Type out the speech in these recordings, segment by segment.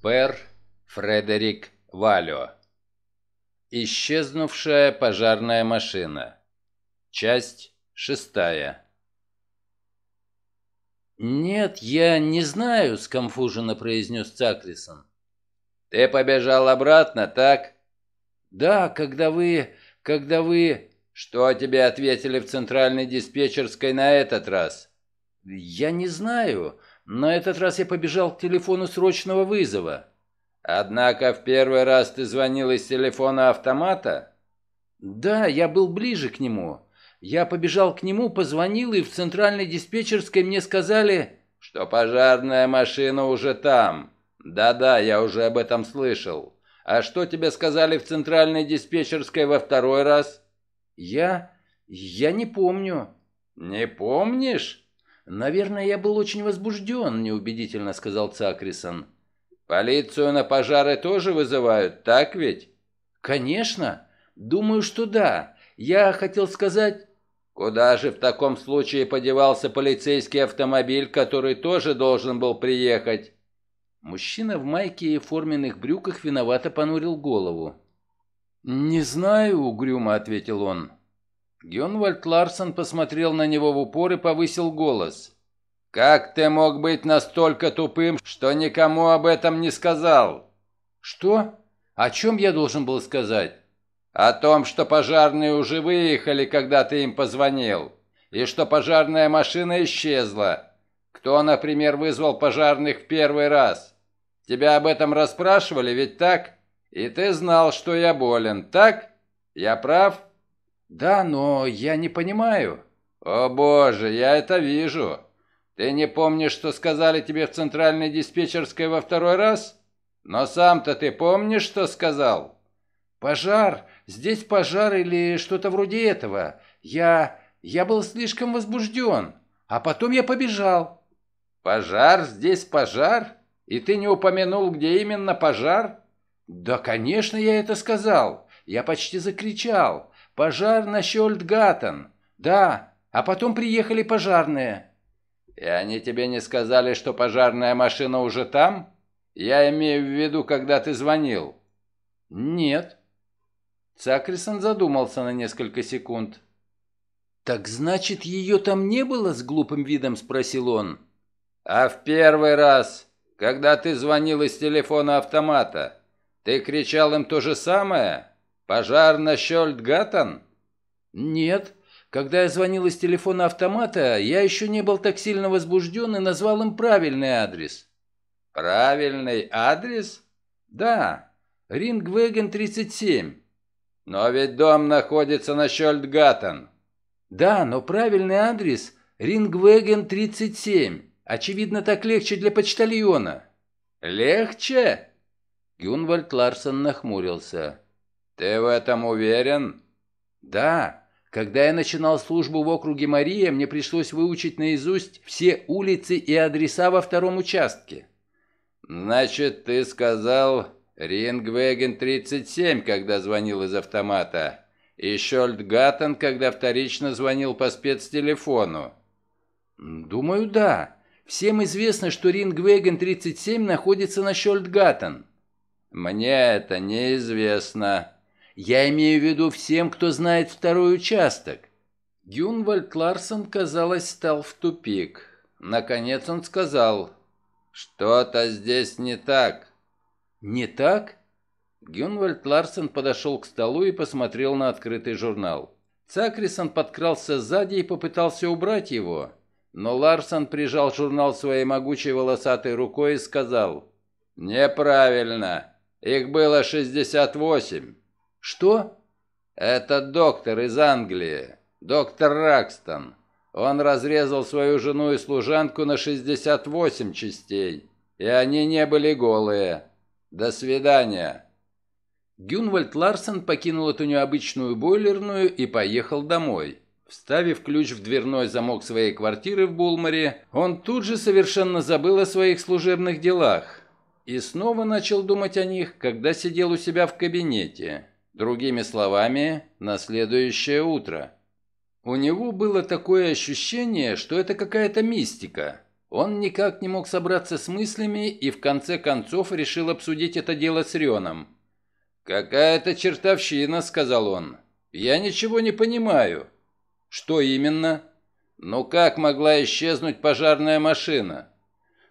Пер Фредерик Валио. Исчезнувшая пожарная машина. Часть шестая. «Нет, я не знаю», — скомфуженно произнес Цакрисон. «Ты побежал обратно, так?» «Да, когда вы... когда вы...» «Что тебе ответили в центральной диспетчерской на этот раз?» «Я не знаю. На этот раз я побежал к телефону срочного вызова. Однако в первый раз ты звонил из телефона автомата? Да, я был ближе к нему. Я побежал к нему, позвонил, и в центральной диспетчерской мне сказали, что пожарная машина уже там. Да-да, я уже об этом слышал. А что тебе сказали в центральной диспетчерской во второй раз? Я... я не помню. Не помнишь? «Наверное, я был очень возбужден», — неубедительно сказал Цакрисон. «Полицию на пожары тоже вызывают, так ведь?» «Конечно. Думаю, что да. Я хотел сказать...» «Куда же в таком случае подевался полицейский автомобиль, который тоже должен был приехать?» Мужчина в майке и форменных брюках виновато понурил голову. «Не знаю», — угрюмо ответил он. Гюнвальд Ларсон посмотрел на него в упор и повысил голос. «Как ты мог быть настолько тупым, что никому об этом не сказал?» «Что? О чем я должен был сказать?» «О том, что пожарные уже выехали, когда ты им позвонил, и что пожарная машина исчезла. Кто, например, вызвал пожарных в первый раз? Тебя об этом расспрашивали, ведь так? И ты знал, что я болен, так? Я прав?» Да, но я не понимаю. О боже, я это вижу. Ты не помнишь, что сказали тебе в центральной диспетчерской во второй раз? Но сам-то ты помнишь, что сказал? Пожар. Здесь пожар или что-то вроде этого. Я... я был слишком возбужден. А потом я побежал. Пожар? Здесь пожар? И ты не упомянул, где именно пожар? Да, конечно, я это сказал. Я почти закричал. Пожар на Щольдгаттен. Да, а потом приехали пожарные». «И они тебе не сказали, что пожарная машина уже там? Я имею в виду, когда ты звонил». «Нет». Цакрисон задумался на несколько секунд. «Так значит, ее там не было?» — с глупым видом спросил он. «А в первый раз, когда ты звонил из телефона автомата, ты кричал им то же самое?» «Пожар на Щольдгаттен?» «Нет. Когда я звонил из телефона автомата, я еще не был так сильно возбужден и назвал им правильный адрес». «Правильный адрес?» «Да. Рингвеген, 37». «Но ведь дом находится на Щольдгаттен». «Да, но правильный адрес Рингвеген, 37. Очевидно, так легче для почтальона». «Легче?» Гюнвальд Ларсон нахмурился. «Ты в этом уверен?» «Да. Когда я начинал службу в округе Мария, мне пришлось выучить наизусть все улицы и адреса во втором участке». «Значит, ты сказал Рингвеген 37, когда звонил из автомата, и Шольдгаттен, когда вторично звонил по спецтелефону?» «Думаю, да. Всем известно, что Рингвеген 37 находится на Шольдгаттен». «Мне это неизвестно», я имею в виду всем, кто знает второй участок. Гюнвальд Ларсон, казалось, стал в тупик. Наконец он сказал, «Что-то здесь не так». «Не так?» Гюнвальд Ларсон подошел к столу и посмотрел на открытый журнал. Цакрисон подкрался сзади и попытался убрать его, но Ларсон прижал журнал своей могучей волосатой рукой и сказал, «Неправильно. Их было шестьдесят восемь". «Что?» «Это доктор из Англии, доктор Ракстон. Он разрезал свою жену и служанку на 68 частей, и они не были голые. До свидания!» Гюнвальд Ларсен покинул эту необычную бойлерную и поехал домой. Вставив ключ в дверной замок своей квартиры в Булмаре, он тут же совершенно забыл о своих служебных делах и снова начал думать о них, когда сидел у себя в кабинете. Другими словами, на следующее утро. У него было такое ощущение, что это какая-то мистика. Он никак не мог собраться с мыслями и в конце концов решил обсудить это дело с Реном. «Какая-то чертовщина», — сказал он. «Я ничего не понимаю». «Что именно?» «Ну как могла исчезнуть пожарная машина?»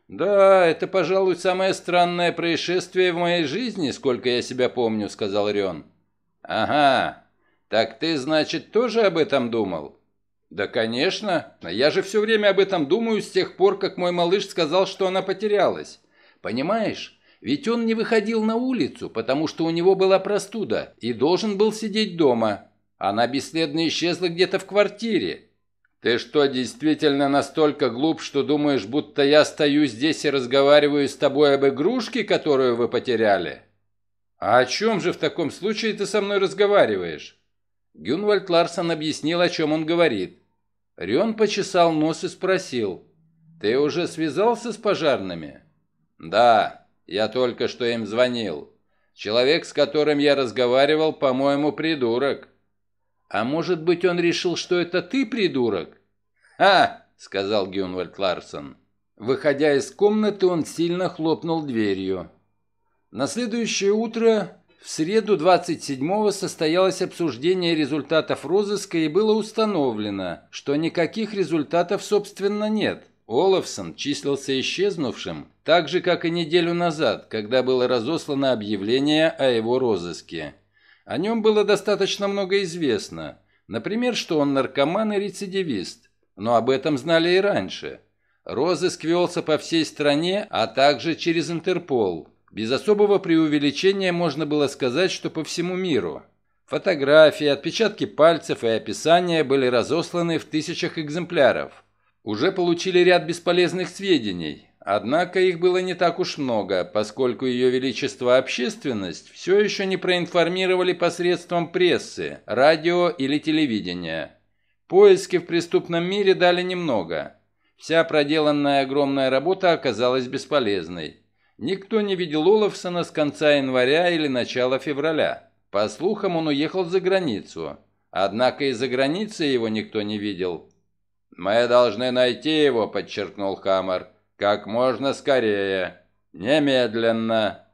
«Да, это, пожалуй, самое странное происшествие в моей жизни, сколько я себя помню», — сказал Рион. «Ага, так ты, значит, тоже об этом думал?» «Да, конечно. Я же все время об этом думаю с тех пор, как мой малыш сказал, что она потерялась. Понимаешь, ведь он не выходил на улицу, потому что у него была простуда и должен был сидеть дома. Она бесследно исчезла где-то в квартире». «Ты что, действительно настолько глуп, что думаешь, будто я стою здесь и разговариваю с тобой об игрушке, которую вы потеряли?» «А о чем же в таком случае ты со мной разговариваешь?» Гюнвальд Ларсон объяснил, о чем он говорит. Рион почесал нос и спросил. «Ты уже связался с пожарными?» «Да, я только что им звонил. Человек, с которым я разговаривал, по-моему, придурок». «А может быть, он решил, что это ты придурок?» «Ха!» — сказал Гюнвальд Ларсон. Выходя из комнаты, он сильно хлопнул дверью. На следующее утро, в среду 27-го, состоялось обсуждение результатов розыска и было установлено, что никаких результатов, собственно, нет. Олафсон числился исчезнувшим, так же, как и неделю назад, когда было разослано объявление о его розыске. О нем было достаточно много известно. Например, что он наркоман и рецидивист. Но об этом знали и раньше. Розыск велся по всей стране, а также через Интерпол. Без особого преувеличения можно было сказать, что по всему миру. Фотографии, отпечатки пальцев и описания были разосланы в тысячах экземпляров. Уже получили ряд бесполезных сведений, однако их было не так уж много, поскольку Ее Величество общественность все еще не проинформировали посредством прессы, радио или телевидения. Поиски в преступном мире дали немного. Вся проделанная огромная работа оказалась бесполезной. Никто не видел Олафсона с конца января или начала февраля. По слухам, он уехал за границу. Однако и за границей его никто не видел. «Мы должны найти его», — подчеркнул Хаммер. «Как можно скорее. Немедленно».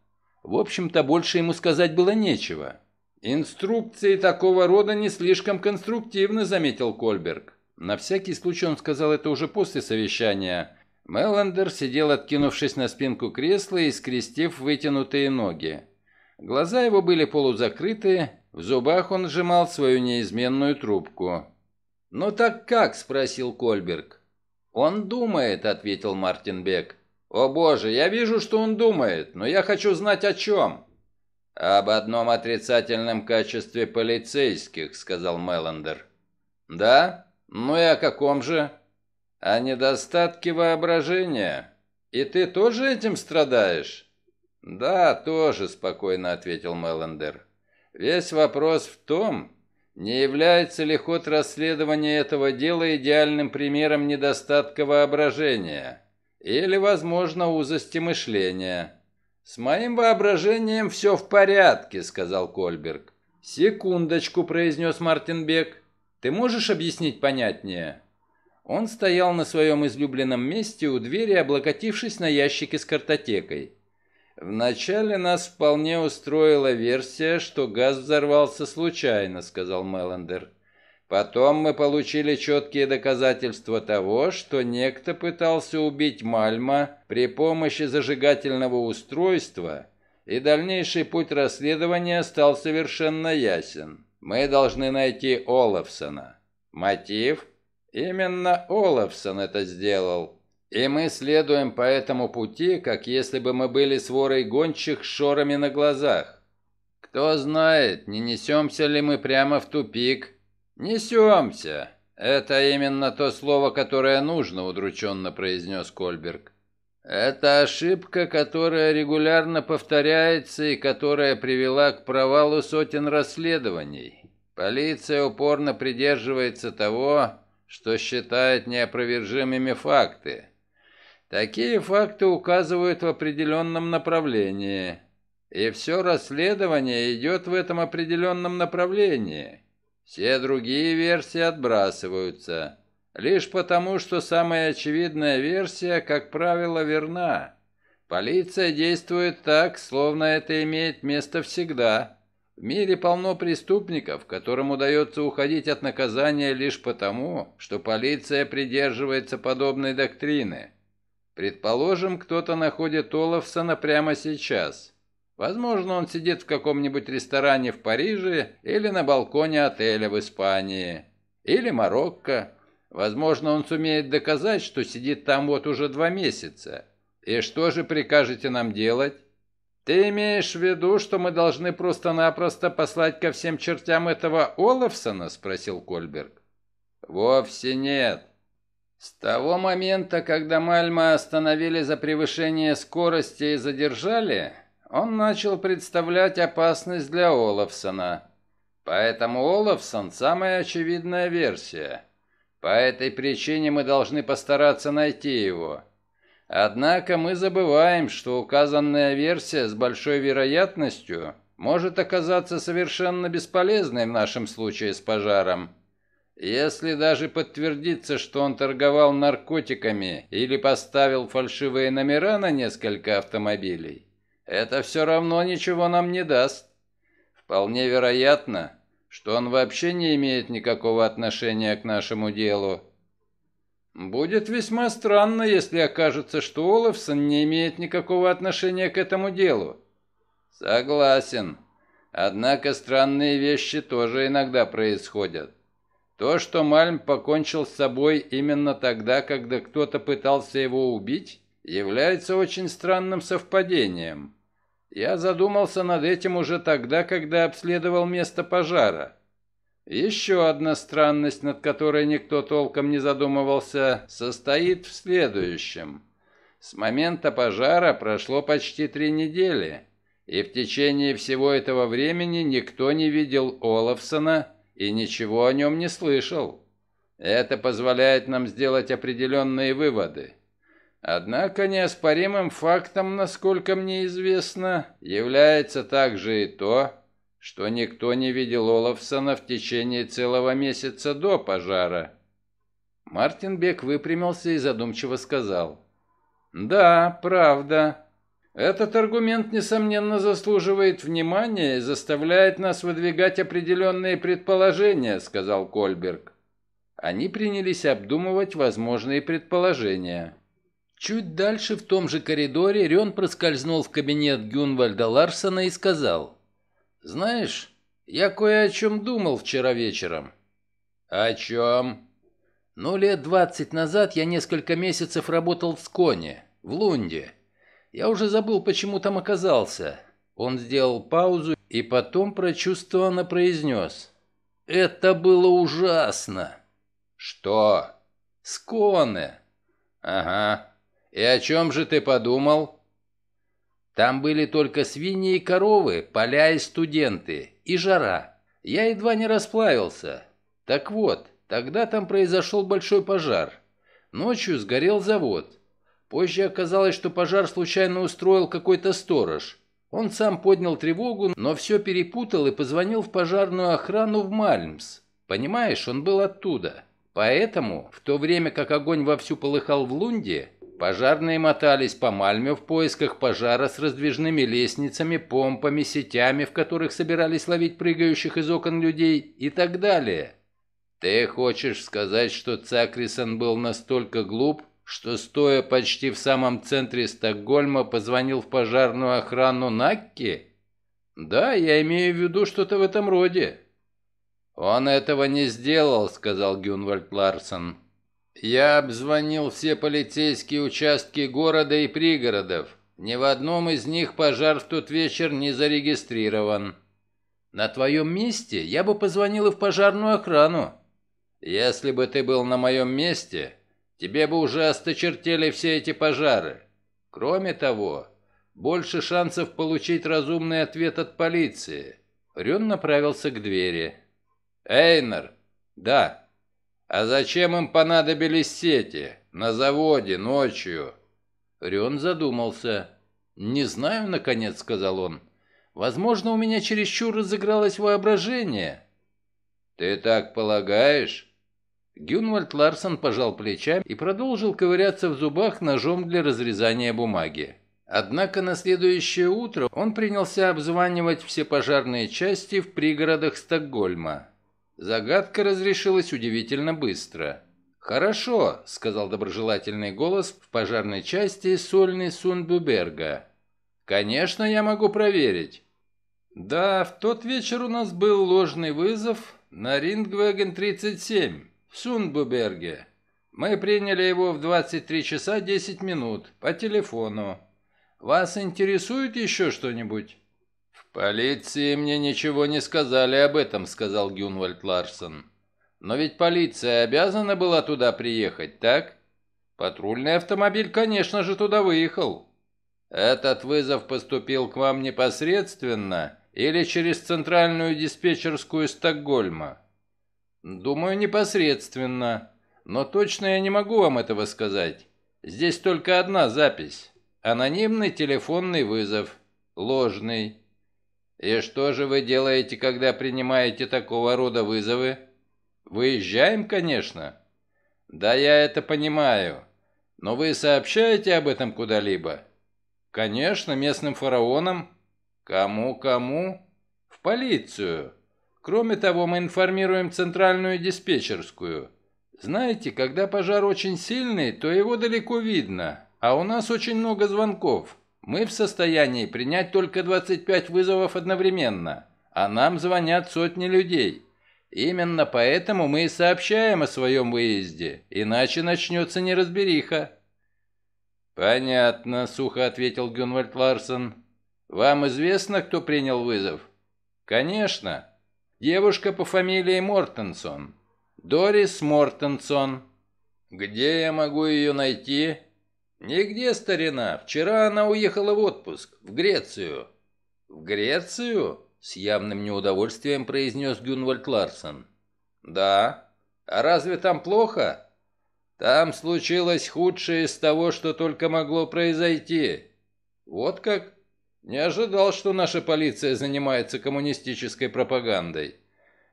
В общем-то, больше ему сказать было нечего. «Инструкции такого рода не слишком конструктивны», — заметил Кольберг. На всякий случай он сказал это уже после совещания — Меллендер сидел, откинувшись на спинку кресла и скрестив вытянутые ноги. Глаза его были полузакрыты, в зубах он сжимал свою неизменную трубку. «Ну так как?» – спросил Кольберг. «Он думает», – ответил Мартин Бек. «О боже, я вижу, что он думает, но я хочу знать о чем». «Об одном отрицательном качестве полицейских», – сказал Меллендер. «Да? Ну и о каком же?» А недостатки воображения. И ты тоже этим страдаешь?» «Да, тоже», — спокойно ответил Меллендер. «Весь вопрос в том, не является ли ход расследования этого дела идеальным примером недостатка воображения или, возможно, узости мышления?» «С моим воображением все в порядке», — сказал Кольберг. «Секундочку», — произнес Мартинбек. «Ты можешь объяснить понятнее?» Он стоял на своем излюбленном месте у двери, облокотившись на ящике с картотекой. «Вначале нас вполне устроила версия, что газ взорвался случайно», — сказал Меллендер. «Потом мы получили четкие доказательства того, что некто пытался убить Мальма при помощи зажигательного устройства, и дальнейший путь расследования стал совершенно ясен. Мы должны найти Олафсона. Мотив — Именно Олафсон это сделал. И мы следуем по этому пути, как если бы мы были сворой гончих с шорами на глазах. Кто знает, не несемся ли мы прямо в тупик. Несемся. Это именно то слово, которое нужно, удрученно произнес Кольберг. Это ошибка, которая регулярно повторяется и которая привела к провалу сотен расследований. Полиция упорно придерживается того, что считает неопровержимыми факты. Такие факты указывают в определенном направлении, и все расследование идет в этом определенном направлении. Все другие версии отбрасываются, лишь потому, что самая очевидная версия, как правило, верна. Полиция действует так, словно это имеет место всегда – в мире полно преступников, которым удается уходить от наказания лишь потому, что полиция придерживается подобной доктрины. Предположим, кто-то находит Олафсона прямо сейчас. Возможно, он сидит в каком-нибудь ресторане в Париже или на балконе отеля в Испании. Или Марокко. Возможно, он сумеет доказать, что сидит там вот уже два месяца. И что же прикажете нам делать? «Ты имеешь в виду, что мы должны просто-напросто послать ко всем чертям этого Олафсона?» – спросил Кольберг. «Вовсе нет. С того момента, когда Мальма остановили за превышение скорости и задержали, он начал представлять опасность для Олафсона. Поэтому Олафсон – самая очевидная версия. По этой причине мы должны постараться найти его. Однако мы забываем, что указанная версия с большой вероятностью может оказаться совершенно бесполезной в нашем случае с пожаром. Если даже подтвердится, что он торговал наркотиками или поставил фальшивые номера на несколько автомобилей, это все равно ничего нам не даст. Вполне вероятно, что он вообще не имеет никакого отношения к нашему делу Будет весьма странно, если окажется, что Олафсон не имеет никакого отношения к этому делу. Согласен. Однако странные вещи тоже иногда происходят. То, что Мальм покончил с собой именно тогда, когда кто-то пытался его убить, является очень странным совпадением. Я задумался над этим уже тогда, когда обследовал место пожара. Еще одна странность, над которой никто толком не задумывался, состоит в следующем. С момента пожара прошло почти три недели, и в течение всего этого времени никто не видел Олафсона и ничего о нем не слышал. Это позволяет нам сделать определенные выводы. Однако неоспоримым фактом, насколько мне известно, является также и то, что никто не видел Олафсона в течение целого месяца до пожара. Мартин Бек выпрямился и задумчиво сказал. «Да, правда. Этот аргумент, несомненно, заслуживает внимания и заставляет нас выдвигать определенные предположения», — сказал Кольберг. Они принялись обдумывать возможные предположения. Чуть дальше в том же коридоре Рен проскользнул в кабинет Гюнвальда Ларсона и сказал «Знаешь, я кое о чем думал вчера вечером». «О чем?» «Ну, лет двадцать назад я несколько месяцев работал в Сконе, в Лунде. Я уже забыл, почему там оказался». Он сделал паузу и потом прочувствованно произнес. «Это было ужасно!» «Что?» Сконе. «Ага. И о чем же ты подумал?» Там были только свиньи и коровы, поля и студенты, и жара. Я едва не расплавился. Так вот, тогда там произошел большой пожар. Ночью сгорел завод. Позже оказалось, что пожар случайно устроил какой-то сторож. Он сам поднял тревогу, но все перепутал и позвонил в пожарную охрану в Мальмс. Понимаешь, он был оттуда. Поэтому, в то время как огонь вовсю полыхал в Лунде, Пожарные мотались по Мальме в поисках пожара с раздвижными лестницами, помпами, сетями, в которых собирались ловить прыгающих из окон людей и так далее. Ты хочешь сказать, что Цакрисон был настолько глуп, что, стоя почти в самом центре Стокгольма, позвонил в пожарную охрану Накки? Да, я имею в виду что-то в этом роде. Он этого не сделал, сказал Гюнвальд Ларсон я обзвонил все полицейские участки города и пригородов. Ни в одном из них пожар в тот вечер не зарегистрирован. На твоем месте я бы позвонил и в пожарную охрану. Если бы ты был на моем месте, тебе бы уже осточертели все эти пожары. Кроме того, больше шансов получить разумный ответ от полиции. Рюн направился к двери. «Эйнер!» «Да!» А зачем им понадобились сети? На заводе, ночью?» Рен задумался. «Не знаю, наконец», — сказал он. «Возможно, у меня чересчур разыгралось воображение». «Ты так полагаешь?» Гюнвальд Ларсон пожал плечами и продолжил ковыряться в зубах ножом для разрезания бумаги. Однако на следующее утро он принялся обзванивать все пожарные части в пригородах Стокгольма. Загадка разрешилась удивительно быстро. «Хорошо», — сказал доброжелательный голос в пожарной части Сольны Сунбюберга. «Конечно, я могу проверить». «Да, в тот вечер у нас был ложный вызов на Рингвеген-37 в Сунбюберге. Мы приняли его в 23 часа 10 минут по телефону. Вас интересует еще что-нибудь?» «Полиции мне ничего не сказали об этом», — сказал Гюнвальд Ларсон. «Но ведь полиция обязана была туда приехать, так? Патрульный автомобиль, конечно же, туда выехал». «Этот вызов поступил к вам непосредственно или через центральную диспетчерскую Стокгольма?» «Думаю, непосредственно. Но точно я не могу вам этого сказать. Здесь только одна запись. Анонимный телефонный вызов. Ложный». «И что же вы делаете, когда принимаете такого рода вызовы?» «Выезжаем, конечно». «Да я это понимаю. Но вы сообщаете об этом куда-либо?» «Конечно, местным фараонам». «Кому-кому?» «В полицию. Кроме того, мы информируем центральную диспетчерскую. Знаете, когда пожар очень сильный, то его далеко видно, а у нас очень много звонков». Мы в состоянии принять только 25 вызовов одновременно, а нам звонят сотни людей. Именно поэтому мы и сообщаем о своем выезде, иначе начнется неразбериха». «Понятно», — сухо ответил Гюнвальд Ларсон. «Вам известно, кто принял вызов?» «Конечно. Девушка по фамилии Мортенсон. Дорис Мортенсон». «Где я могу ее найти?» «Нигде, старина. Вчера она уехала в отпуск. В Грецию». «В Грецию?» — с явным неудовольствием произнес Гюнвальд Ларсон. «Да. А разве там плохо?» «Там случилось худшее из того, что только могло произойти». «Вот как?» «Не ожидал, что наша полиция занимается коммунистической пропагандой.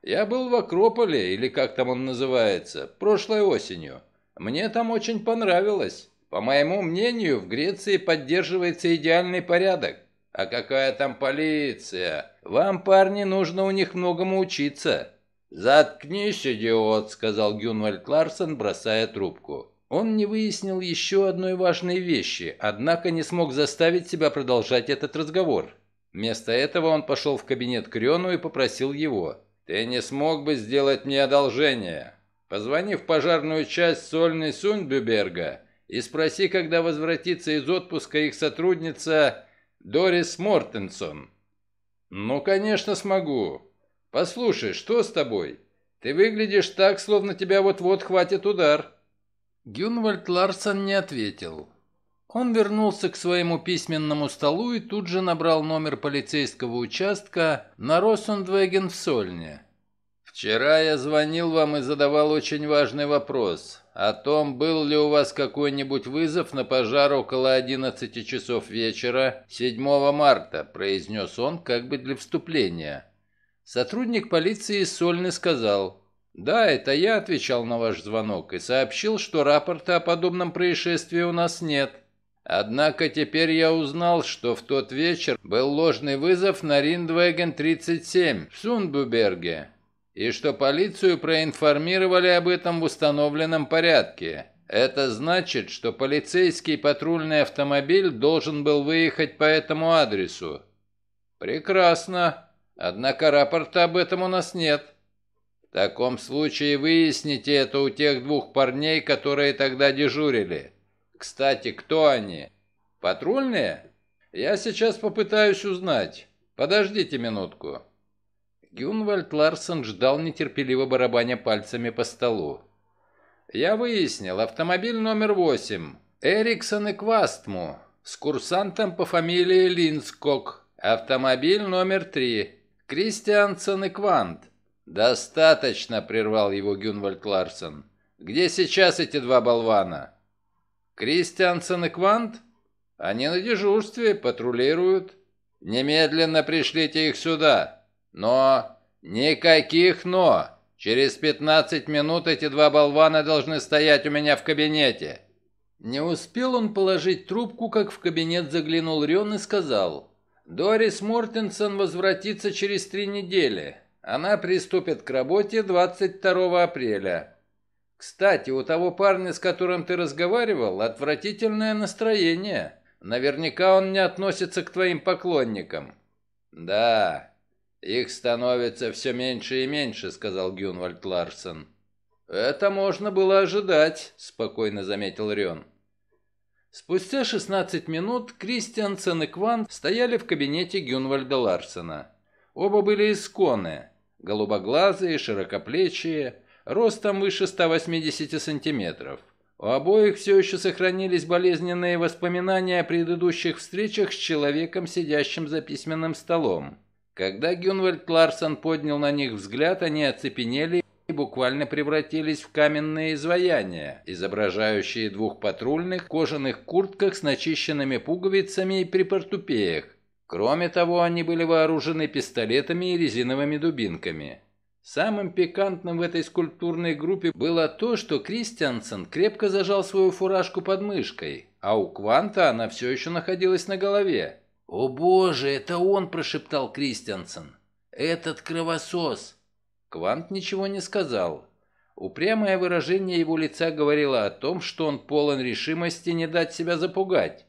Я был в Акрополе, или как там он называется, прошлой осенью. Мне там очень понравилось». По моему мнению, в Греции поддерживается идеальный порядок. А какая там полиция? Вам, парни, нужно у них многому учиться. «Заткнись, идиот», — сказал Гюнвальд Ларсон, бросая трубку. Он не выяснил еще одной важной вещи, однако не смог заставить себя продолжать этот разговор. Вместо этого он пошел в кабинет к и попросил его. «Ты не смог бы сделать мне одолжение. Позвони в пожарную часть Сольной Сундбюберга и спроси, когда возвратится из отпуска их сотрудница Дорис Мортенсон». «Ну, конечно, смогу. Послушай, что с тобой? Ты выглядишь так, словно тебя вот-вот хватит удар». Гюнвальд Ларсон не ответил. Он вернулся к своему письменному столу и тут же набрал номер полицейского участка на Росундвеген в Сольне. «Вчера я звонил вам и задавал очень важный вопрос о том, был ли у вас какой-нибудь вызов на пожар около 11 часов вечера 7 марта», произнес он как бы для вступления. Сотрудник полиции Сольны сказал, «Да, это я отвечал на ваш звонок и сообщил, что рапорта о подобном происшествии у нас нет». Однако теперь я узнал, что в тот вечер был ложный вызов на Риндвеген-37 в Сундбюберге, и что полицию проинформировали об этом в установленном порядке. Это значит, что полицейский патрульный автомобиль должен был выехать по этому адресу. Прекрасно. Однако рапорта об этом у нас нет. В таком случае выясните это у тех двух парней, которые тогда дежурили. Кстати, кто они? Патрульные? Я сейчас попытаюсь узнать. Подождите минутку. Гюнвальд Ларсон ждал нетерпеливо барабаня пальцами по столу. «Я выяснил. Автомобиль номер восемь. Эриксон и Квастму. С курсантом по фамилии Линскок. Автомобиль номер три. Кристиансон и Квант». «Достаточно», — прервал его Гюнвальд Ларсон. «Где сейчас эти два болвана?» Кристиансон и Квант? Они на дежурстве, патрулируют». «Немедленно пришлите их сюда!» Но... Никаких «но». Через 15 минут эти два болвана должны стоять у меня в кабинете. Не успел он положить трубку, как в кабинет заглянул Рен и сказал. Дорис Мортенсон возвратится через три недели. Она приступит к работе 22 апреля. Кстати, у того парня, с которым ты разговаривал, отвратительное настроение. Наверняка он не относится к твоим поклонникам. Да, «Их становится все меньше и меньше», — сказал Гюнвальд Ларсен. «Это можно было ожидать», — спокойно заметил Рен. Спустя 16 минут Кристиансен и Квант стояли в кабинете Гюнвальда Ларсена. Оба были исконы, голубоглазые, широкоплечие, ростом выше 180 сантиметров. У обоих все еще сохранились болезненные воспоминания о предыдущих встречах с человеком, сидящим за письменным столом. Когда Гюнвальд Ларсон поднял на них взгляд, они оцепенели и буквально превратились в каменные изваяния, изображающие двух патрульных в кожаных куртках с начищенными пуговицами и при портупеях. Кроме того, они были вооружены пистолетами и резиновыми дубинками. Самым пикантным в этой скульптурной группе было то, что Кристиансен крепко зажал свою фуражку под мышкой, а у Кванта она все еще находилась на голове. «О боже, это он!» – прошептал Кристиансен. «Этот кровосос!» Квант ничего не сказал. Упрямое выражение его лица говорило о том, что он полон решимости не дать себя запугать.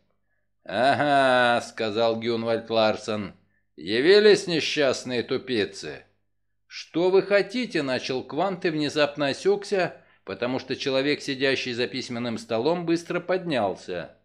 «Ага», — сказал Гюнвальд Ларсон, — «явились несчастные тупицы». «Что вы хотите?» — начал Квант и внезапно осекся, потому что человек, сидящий за письменным столом, быстро поднялся.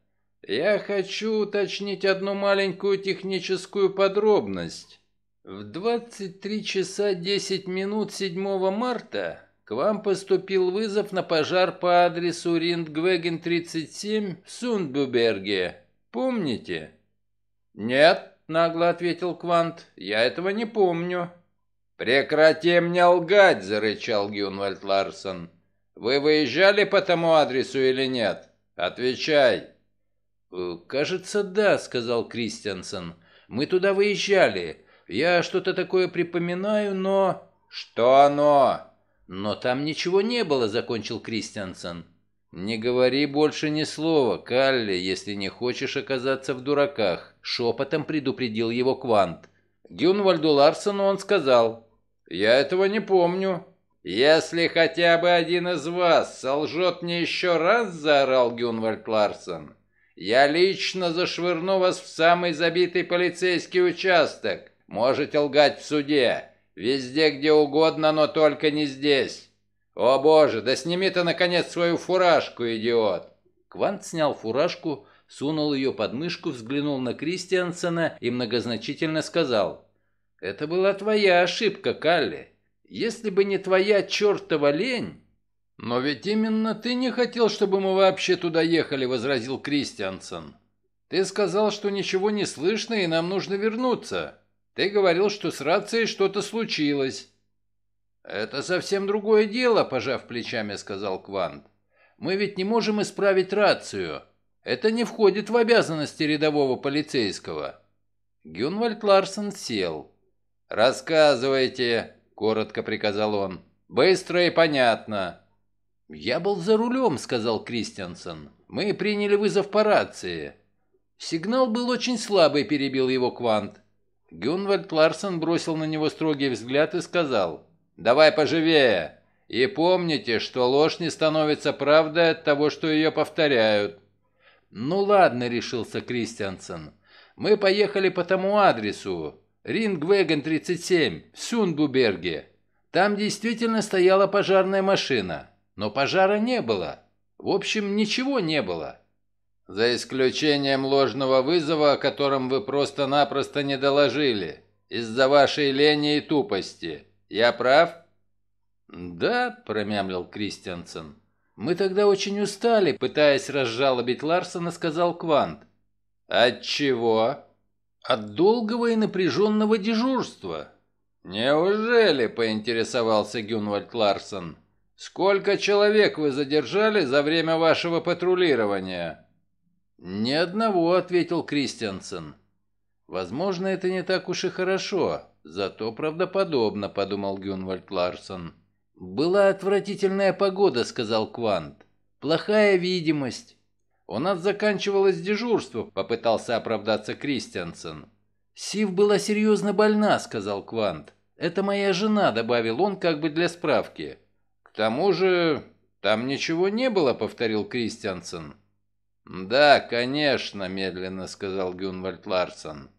Я хочу уточнить одну маленькую техническую подробность. В 23 часа 10 минут 7 марта к вам поступил вызов на пожар по адресу Риндгвеген 37 в Сундбюберге. Помните? Нет, нагло ответил Квант. Я этого не помню. Прекрати мне лгать, зарычал Гюнвальд Ларсон. Вы выезжали по тому адресу или нет? Отвечай. «Э, «Кажется, да», — сказал Кристиансен. «Мы туда выезжали. Я что-то такое припоминаю, но...» «Что оно?» «Но там ничего не было», — закончил Кристиансен. «Не говори больше ни слова, Калли, если не хочешь оказаться в дураках», — шепотом предупредил его Квант. Гюнвальду Ларсону он сказал. «Я этого не помню». «Если хотя бы один из вас солжет мне еще раз», — заорал Гюнвальд Ларсон, я лично зашвырну вас в самый забитый полицейский участок. Можете лгать в суде. Везде, где угодно, но только не здесь. О боже, да сними ты, наконец, свою фуражку, идиот!» Квант снял фуражку, сунул ее под мышку, взглянул на Кристиансона и многозначительно сказал. «Это была твоя ошибка, Калли. Если бы не твоя чертова лень...» «Но ведь именно ты не хотел, чтобы мы вообще туда ехали», — возразил Кристиансен. «Ты сказал, что ничего не слышно и нам нужно вернуться. Ты говорил, что с рацией что-то случилось». «Это совсем другое дело», — пожав плечами, сказал Квант. «Мы ведь не можем исправить рацию. Это не входит в обязанности рядового полицейского». Гюнвальд Ларсон сел. «Рассказывайте», — коротко приказал он. «Быстро и понятно». «Я был за рулем», — сказал Кристиансон. «Мы приняли вызов по рации». «Сигнал был очень слабый», — перебил его Квант. Гюнвальд Ларсен бросил на него строгий взгляд и сказал. «Давай поживее. И помните, что ложь не становится правдой от того, что ее повторяют». «Ну ладно», — решился Кристиансон. «Мы поехали по тому адресу. Рингвеген 37, в Сюндбуберге. Там действительно стояла пожарная машина». Но пожара не было. В общем, ничего не было. За исключением ложного вызова, о котором вы просто-напросто не доложили. Из-за вашей лени и тупости. Я прав? Да, промямлил Кристиансен. Мы тогда очень устали, пытаясь разжалобить Ларсона, сказал Квант. От чего? От долгого и напряженного дежурства. Неужели, поинтересовался Гюнвальд Ларсон. Сколько человек вы задержали за время вашего патрулирования?» «Ни одного», — ответил Кристиансен. «Возможно, это не так уж и хорошо, зато правдоподобно», — подумал Гюнвальд Ларсон. «Была отвратительная погода», — сказал Квант. «Плохая видимость». «У нас заканчивалось дежурство», — попытался оправдаться Кристиансен. «Сив была серьезно больна», — сказал Квант. «Это моя жена», — добавил он как бы для справки тому же, там ничего не было», — повторил Кристиансен. «Да, конечно», — медленно сказал Гюнвальд Ларсон.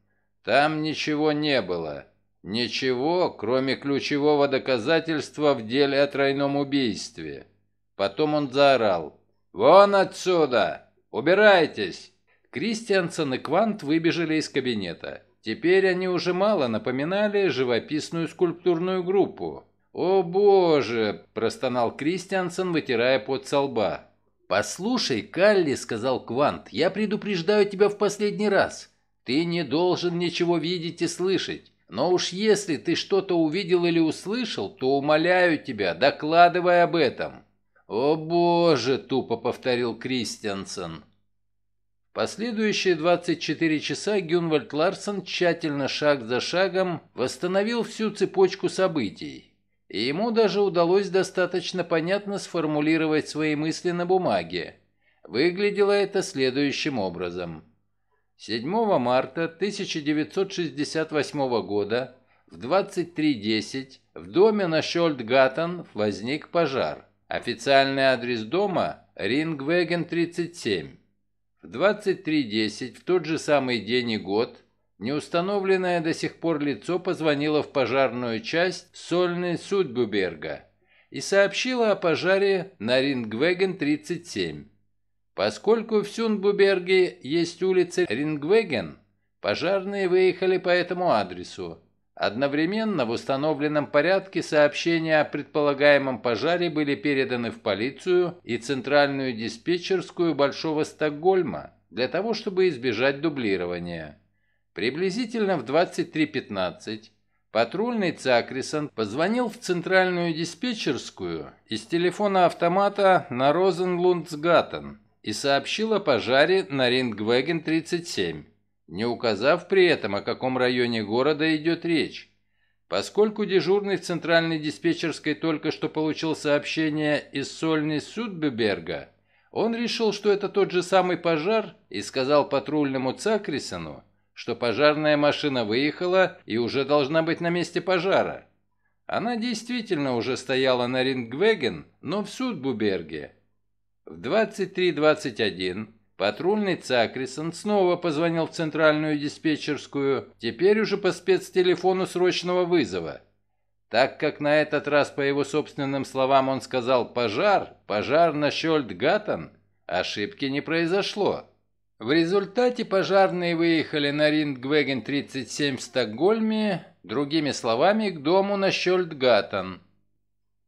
«Там ничего не было. Ничего, кроме ключевого доказательства в деле о тройном убийстве». Потом он заорал. «Вон отсюда! Убирайтесь!» Кристиансен и Квант выбежали из кабинета. Теперь они уже мало напоминали живописную скульптурную группу. «О боже!» – простонал Кристиансон, вытирая пот со лба. «Послушай, Калли», – сказал Квант, – «я предупреждаю тебя в последний раз. Ты не должен ничего видеть и слышать. Но уж если ты что-то увидел или услышал, то умоляю тебя, докладывай об этом». «О боже!» – тупо повторил Кристиансон. В последующие 24 часа Гюнвальд Ларсон тщательно шаг за шагом восстановил всю цепочку событий и ему даже удалось достаточно понятно сформулировать свои мысли на бумаге. Выглядело это следующим образом. 7 марта 1968 года в 23.10 в доме на Шольдгаттен возник пожар. Официальный адрес дома – Рингвеген 37. В 23.10 в тот же самый день и год – Неустановленное до сих пор лицо позвонило в пожарную часть Сольны Судьбюберга и сообщило о пожаре на Рингвеген 37. Поскольку в Сюнбуберге есть улица Рингвеген, пожарные выехали по этому адресу. Одновременно в установленном порядке сообщения о предполагаемом пожаре были переданы в полицию и центральную диспетчерскую Большого Стокгольма для того, чтобы избежать дублирования. Приблизительно в 23.15 патрульный Цакрисон позвонил в центральную диспетчерскую из телефона автомата на Розенлундсгаттен и сообщил о пожаре на Рингвеген 37, не указав при этом, о каком районе города идет речь. Поскольку дежурный в центральной диспетчерской только что получил сообщение из Сольни Судбеберга, он решил, что это тот же самый пожар и сказал патрульному Цакрисону, что пожарная машина выехала и уже должна быть на месте пожара. Она действительно уже стояла на Рингвеген, но в Судбуберге. В 23.21 патрульный Цакрисон снова позвонил в центральную диспетчерскую, теперь уже по спецтелефону срочного вызова. Так как на этот раз, по его собственным словам, он сказал «пожар», «пожар на Щольдгаттен», ошибки не произошло. В результате пожарные выехали на Рингвеген-37 в Стокгольме, другими словами, к дому на Щольдгаттен.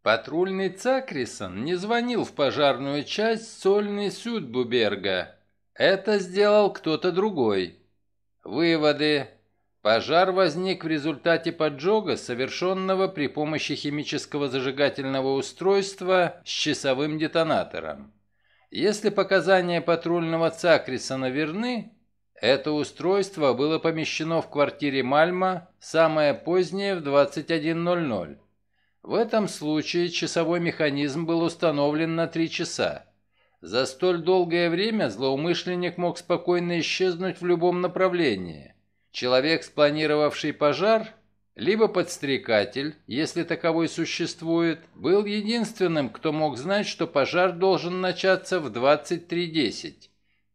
Патрульный Цакрисон не звонил в пожарную часть Сольный Сюдбуберга. Это сделал кто-то другой. Выводы. Пожар возник в результате поджога, совершенного при помощи химического зажигательного устройства с часовым детонатором. Если показания патрульного Цакрисона верны, это устройство было помещено в квартире Мальма самое позднее в 21.00. В этом случае часовой механизм был установлен на 3 часа. За столь долгое время злоумышленник мог спокойно исчезнуть в любом направлении. Человек, спланировавший пожар, либо подстрекатель, если таковой существует, был единственным, кто мог знать, что пожар должен начаться в 23.10.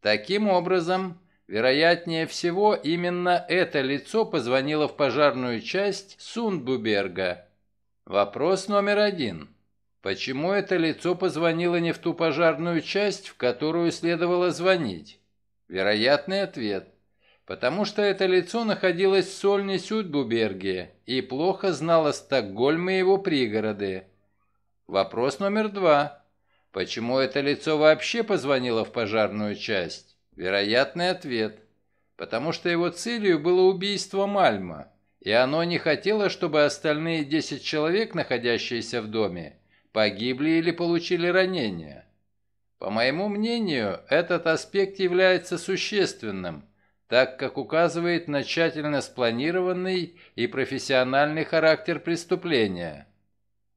Таким образом, вероятнее всего, именно это лицо позвонило в пожарную часть Сундбуберга. Вопрос номер один. Почему это лицо позвонило не в ту пожарную часть, в которую следовало звонить? Вероятный ответ потому что это лицо находилось в сольной Сюдбуберге и плохо знало Стокгольм и его пригороды. Вопрос номер два. Почему это лицо вообще позвонило в пожарную часть? Вероятный ответ. Потому что его целью было убийство Мальма, и оно не хотело, чтобы остальные 10 человек, находящиеся в доме, погибли или получили ранения. По моему мнению, этот аспект является существенным – так как указывает на тщательно спланированный и профессиональный характер преступления.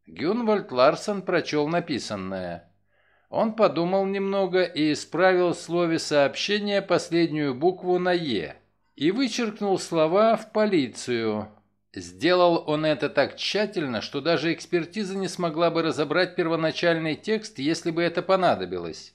Гюнвальд Ларсон прочел написанное. Он подумал немного и исправил в слове сообщения последнюю букву на «е» и вычеркнул слова «в полицию». Сделал он это так тщательно, что даже экспертиза не смогла бы разобрать первоначальный текст, если бы это понадобилось.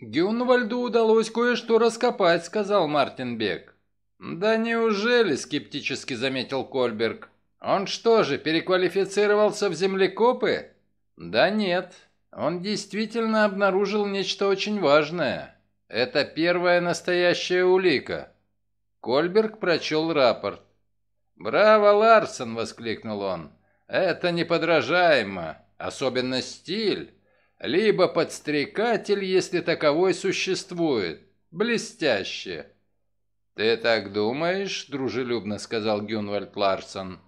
«Гюнвальду удалось кое-что раскопать», — сказал Мартин Бек. «Да неужели?» — скептически заметил Кольберг. «Он что же, переквалифицировался в землекопы?» «Да нет. Он действительно обнаружил нечто очень важное. Это первая настоящая улика». Кольберг прочел рапорт. «Браво, Ларсон!» — воскликнул он. «Это неподражаемо. Особенно стиль» либо подстрекатель, если таковой существует. Блестяще!» «Ты так думаешь?» – дружелюбно сказал Гюнвальд Ларсон.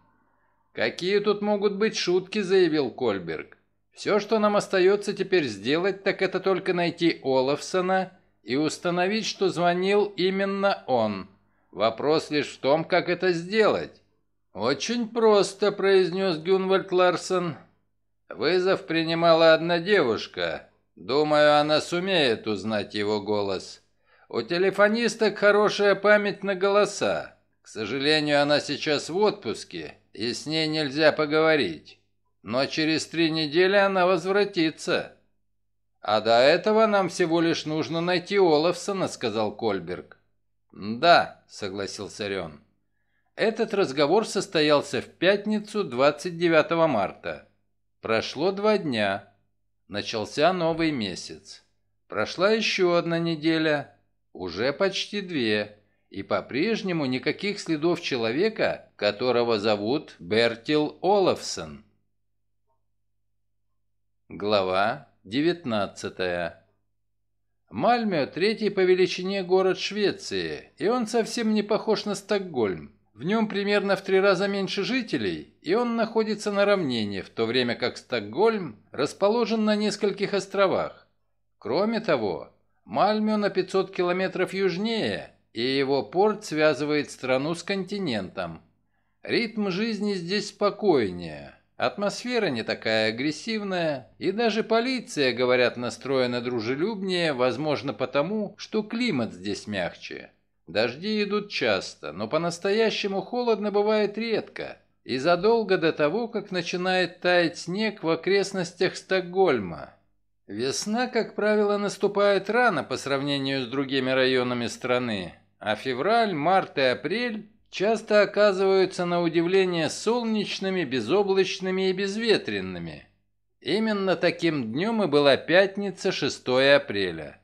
«Какие тут могут быть шутки?» – заявил Кольберг. «Все, что нам остается теперь сделать, так это только найти Олафсона и установить, что звонил именно он. Вопрос лишь в том, как это сделать». «Очень просто», – произнес Гюнвальд Ларсон. Вызов принимала одна девушка. Думаю, она сумеет узнать его голос. У телефонисток хорошая память на голоса. К сожалению, она сейчас в отпуске, и с ней нельзя поговорить. Но через три недели она возвратится. А до этого нам всего лишь нужно найти Олафсона, сказал Кольберг. Да, согласился Рен. Этот разговор состоялся в пятницу 29 марта. Прошло два дня. Начался новый месяц. Прошла еще одна неделя, уже почти две, и по-прежнему никаких следов человека, которого зовут Бертил Олафсон. Глава 19 Мальмё – третий по величине город Швеции, и он совсем не похож на Стокгольм. В нем примерно в три раза меньше жителей, и он находится на равнине, в то время как Стокгольм расположен на нескольких островах. Кроме того, Мальмё на 500 километров южнее, и его порт связывает страну с континентом. Ритм жизни здесь спокойнее, атмосфера не такая агрессивная, и даже полиция, говорят, настроена дружелюбнее, возможно потому, что климат здесь мягче. Дожди идут часто, но по-настоящему холодно бывает редко и задолго до того, как начинает таять снег в окрестностях Стокгольма. Весна, как правило, наступает рано по сравнению с другими районами страны, а февраль, март и апрель часто оказываются на удивление солнечными, безоблачными и безветренными. Именно таким днем и была пятница 6 апреля.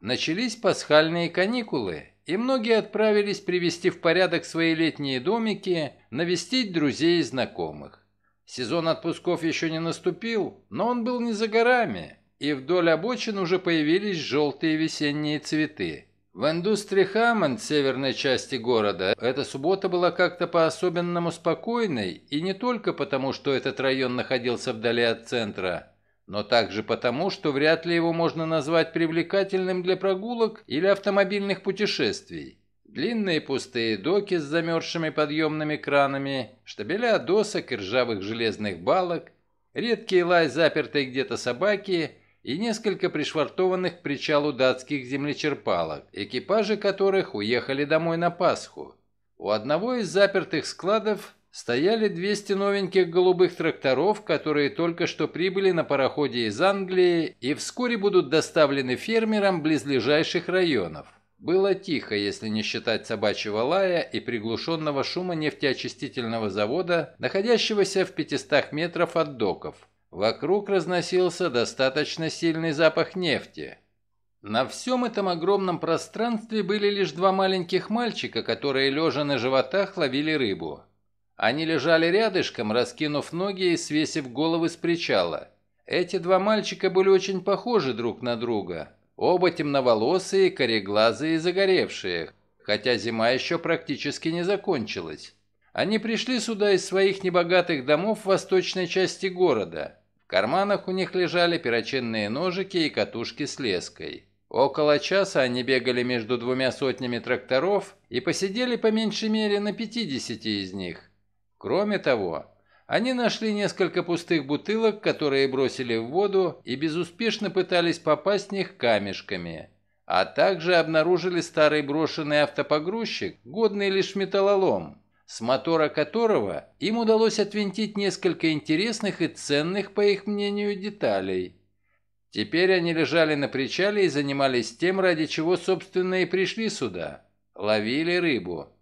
Начались пасхальные каникулы, и многие отправились привести в порядок свои летние домики, навестить друзей и знакомых. Сезон отпусков еще не наступил, но он был не за горами, и вдоль обочин уже появились желтые весенние цветы. В индустрии Хаммонд, северной части города, эта суббота была как-то по-особенному спокойной, и не только потому, что этот район находился вдали от центра – но также потому, что вряд ли его можно назвать привлекательным для прогулок или автомобильных путешествий. Длинные пустые доки с замерзшими подъемными кранами, штабеля досок и ржавых железных балок, редкий лай запертой где-то собаки и несколько пришвартованных к причалу датских землечерпалок, экипажи которых уехали домой на Пасху. У одного из запертых складов стояли 200 новеньких голубых тракторов, которые только что прибыли на пароходе из Англии и вскоре будут доставлены фермерам близлежащих районов. Было тихо, если не считать собачьего лая и приглушенного шума нефтеочистительного завода, находящегося в 500 метров от доков. Вокруг разносился достаточно сильный запах нефти. На всем этом огромном пространстве были лишь два маленьких мальчика, которые, лежа на животах, ловили рыбу. Они лежали рядышком, раскинув ноги и свесив головы с причала. Эти два мальчика были очень похожи друг на друга. Оба темноволосые, кореглазые и загоревшие, хотя зима еще практически не закончилась. Они пришли сюда из своих небогатых домов в восточной части города. В карманах у них лежали перочинные ножики и катушки с леской. Около часа они бегали между двумя сотнями тракторов и посидели по меньшей мере на 50 из них. Кроме того, они нашли несколько пустых бутылок, которые бросили в воду и безуспешно пытались попасть в них камешками. А также обнаружили старый брошенный автопогрузчик, годный лишь металлолом, с мотора которого им удалось отвинтить несколько интересных и ценных, по их мнению, деталей. Теперь они лежали на причале и занимались тем, ради чего, собственно, и пришли сюда – ловили рыбу.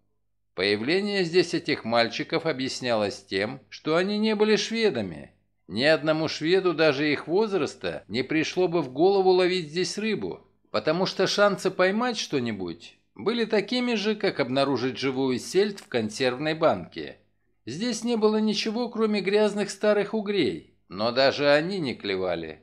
Появление здесь этих мальчиков объяснялось тем, что они не были шведами. Ни одному шведу даже их возраста не пришло бы в голову ловить здесь рыбу, потому что шансы поймать что-нибудь были такими же, как обнаружить живую сельдь в консервной банке. Здесь не было ничего, кроме грязных старых угрей, но даже они не клевали.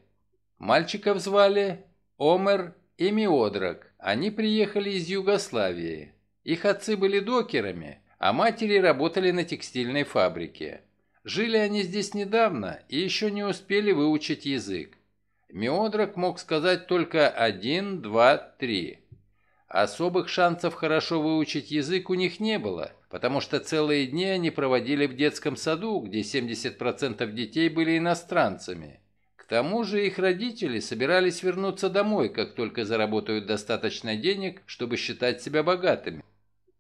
Мальчиков звали Омер и Миодрак. Они приехали из Югославии. Их отцы были докерами, а матери работали на текстильной фабрике. Жили они здесь недавно и еще не успели выучить язык. Меодрак мог сказать только один, два, три. Особых шансов хорошо выучить язык у них не было, потому что целые дни они проводили в детском саду, где 70% детей были иностранцами. К тому же их родители собирались вернуться домой, как только заработают достаточно денег, чтобы считать себя богатыми.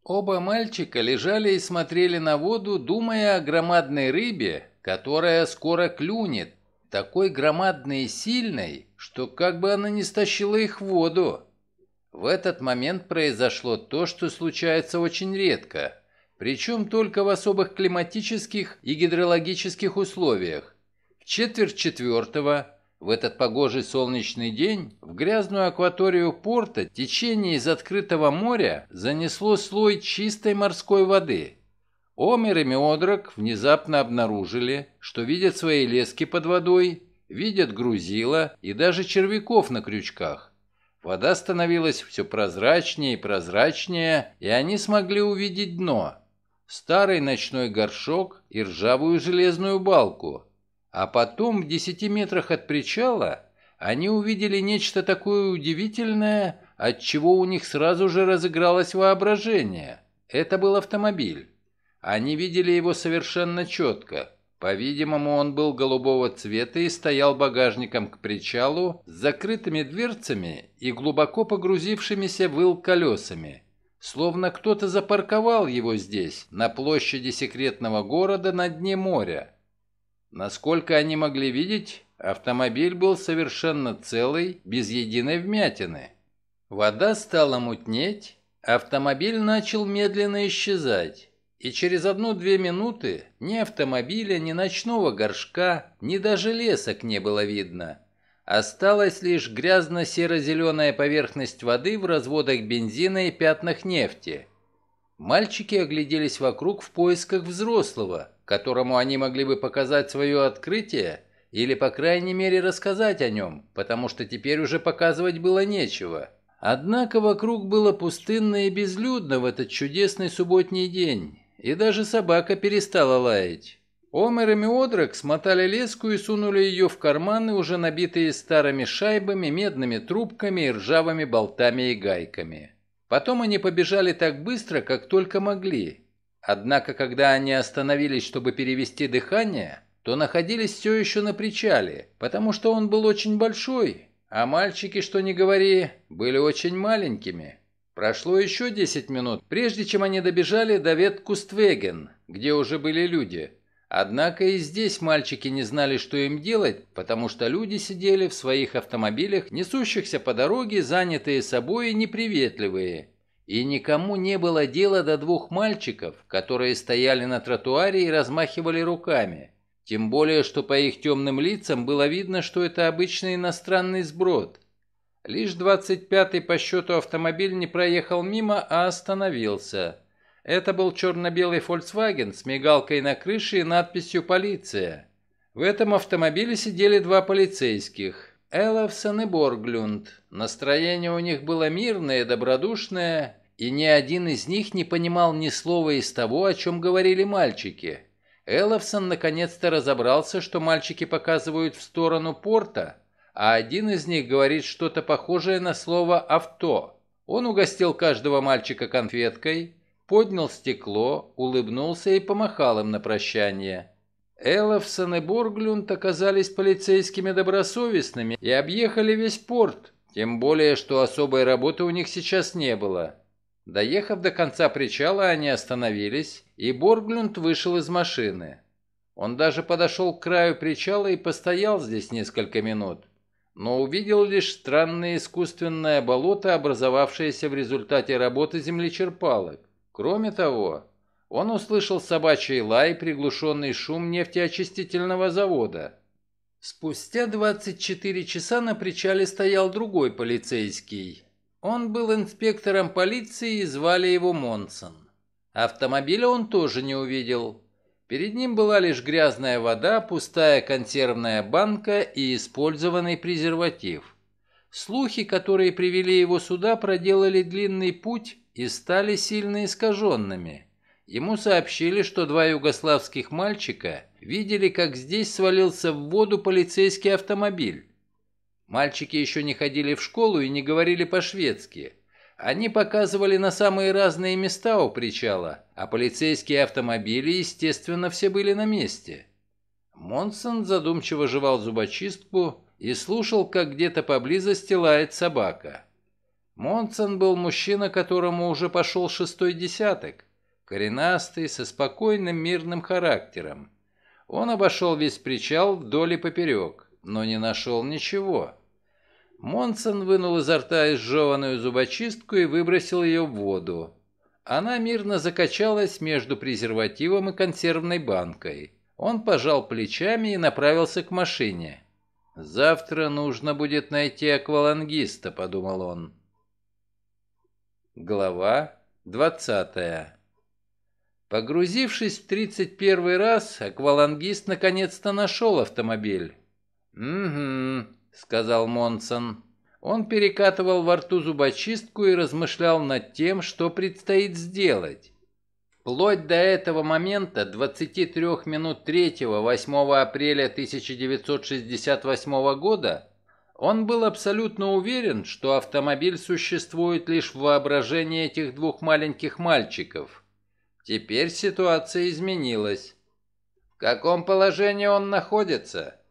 Оба мальчика лежали и смотрели на воду, думая о громадной рыбе, которая скоро клюнет, такой громадной и сильной, что как бы она не стащила их в воду. В этот момент произошло то, что случается очень редко, причем только в особых климатических и гидрологических условиях. В четверть четвертого в этот погожий солнечный день в грязную акваторию порта течение из открытого моря занесло слой чистой морской воды. Омер и Меодрак внезапно обнаружили, что видят свои лески под водой, видят грузила и даже червяков на крючках. Вода становилась все прозрачнее и прозрачнее, и они смогли увидеть дно. Старый ночной горшок и ржавую железную балку – а потом в десяти метрах от причала они увидели нечто такое удивительное, от чего у них сразу же разыгралось воображение. Это был автомобиль. Они видели его совершенно четко. По-видимому, он был голубого цвета и стоял багажником к причалу с закрытыми дверцами и глубоко погрузившимися в колесами. Словно кто-то запарковал его здесь, на площади секретного города на дне моря. Насколько они могли видеть, автомобиль был совершенно целый, без единой вмятины. Вода стала мутнеть, автомобиль начал медленно исчезать. И через одну-две минуты ни автомобиля, ни ночного горшка, ни даже лесок не было видно. Осталась лишь грязно-серо-зеленая поверхность воды в разводах бензина и пятнах нефти. Мальчики огляделись вокруг в поисках взрослого, которому они могли бы показать свое открытие или, по крайней мере, рассказать о нем, потому что теперь уже показывать было нечего. Однако вокруг было пустынно и безлюдно в этот чудесный субботний день, и даже собака перестала лаять. Омер и Меодрак смотали леску и сунули ее в карманы, уже набитые старыми шайбами, медными трубками и ржавыми болтами и гайками. Потом они побежали так быстро, как только могли, Однако, когда они остановились, чтобы перевести дыхание, то находились все еще на причале, потому что он был очень большой, а мальчики, что не говори, были очень маленькими. Прошло еще 10 минут, прежде чем они добежали до Веткуствеген, где уже были люди. Однако и здесь мальчики не знали, что им делать, потому что люди сидели в своих автомобилях, несущихся по дороге, занятые собой и неприветливые – и никому не было дела до двух мальчиков, которые стояли на тротуаре и размахивали руками. Тем более, что по их темным лицам было видно, что это обычный иностранный сброд. Лишь двадцать пятый по счету автомобиль не проехал мимо, а остановился. Это был черно-белый Volkswagen с мигалкой на крыше и надписью «Полиция». В этом автомобиле сидели два полицейских. Элловсон и Борглюнд. Настроение у них было мирное, добродушное, и ни один из них не понимал ни слова из того, о чем говорили мальчики. Элловсон наконец-то разобрался, что мальчики показывают в сторону порта, а один из них говорит что-то похожее на слово «авто». Он угостил каждого мальчика конфеткой, поднял стекло, улыбнулся и помахал им на прощание. Элловсон и Борглюнд оказались полицейскими добросовестными и объехали весь порт, тем более, что особой работы у них сейчас не было. Доехав до конца причала, они остановились, и Борглюнд вышел из машины. Он даже подошел к краю причала и постоял здесь несколько минут, но увидел лишь странное искусственное болото, образовавшееся в результате работы землечерпалок. Кроме того, он услышал собачий лай и приглушенный шум нефтеочистительного завода. Спустя 24 часа на причале стоял другой полицейский. Он был инспектором полиции и звали его Монсон. Автомобиля он тоже не увидел. Перед ним была лишь грязная вода, пустая консервная банка и использованный презерватив. Слухи, которые привели его сюда, проделали длинный путь и стали сильно искаженными. Ему сообщили, что два югославских мальчика видели, как здесь свалился в воду полицейский автомобиль. Мальчики еще не ходили в школу и не говорили по-шведски. Они показывали на самые разные места у причала, а полицейские автомобили, естественно, все были на месте. Монсон задумчиво жевал зубочистку и слушал, как где-то поблизости лает собака. Монсон был мужчина, которому уже пошел шестой десяток коренастый, со спокойным мирным характером. Он обошел весь причал вдоль и поперек, но не нашел ничего. Монсон вынул изо рта изжеванную зубочистку и выбросил ее в воду. Она мирно закачалась между презервативом и консервной банкой. Он пожал плечами и направился к машине. «Завтра нужно будет найти аквалангиста», — подумал он. Глава двадцатая Погрузившись в тридцать первый раз, аквалангист наконец-то нашел автомобиль. «Угу», — сказал Монсон. Он перекатывал во рту зубочистку и размышлял над тем, что предстоит сделать. Плоть до этого момента, 23 минут 3 8 апреля 1968 года, он был абсолютно уверен, что автомобиль существует лишь в воображении этих двух маленьких мальчиков. Теперь ситуация изменилась. В каком положении он находится?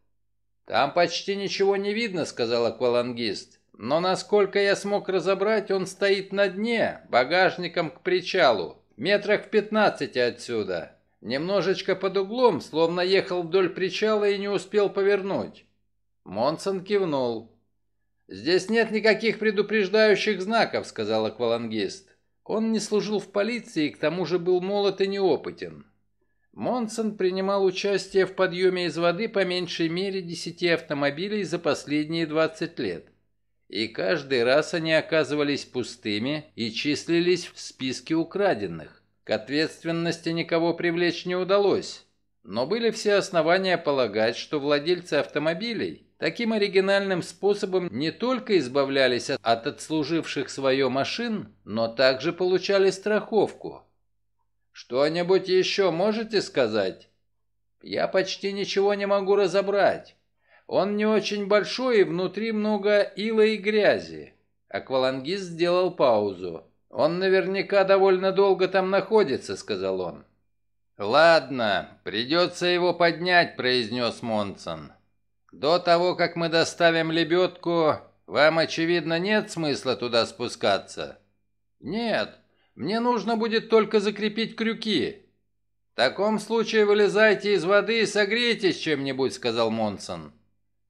Там почти ничего не видно, сказал аквалангист. Но насколько я смог разобрать, он стоит на дне, багажником к причалу, метрах в пятнадцати отсюда. Немножечко под углом, словно ехал вдоль причала и не успел повернуть. Монсон кивнул. «Здесь нет никаких предупреждающих знаков», — сказал аквалангист. Он не служил в полиции и к тому же был молод и неопытен. Монсон принимал участие в подъеме из воды по меньшей мере 10 автомобилей за последние 20 лет. И каждый раз они оказывались пустыми и числились в списке украденных. К ответственности никого привлечь не удалось. Но были все основания полагать, что владельцы автомобилей Таким оригинальным способом не только избавлялись от отслуживших свое машин, но также получали страховку. «Что-нибудь еще можете сказать?» «Я почти ничего не могу разобрать. Он не очень большой, и внутри много ила и грязи». Аквалангист сделал паузу. «Он наверняка довольно долго там находится», — сказал он. «Ладно, придется его поднять», — произнес Монсон. До того, как мы доставим лебедку, вам, очевидно, нет смысла туда спускаться? Нет, мне нужно будет только закрепить крюки. В таком случае вылезайте из воды и согрейтесь чем-нибудь, сказал Монсон.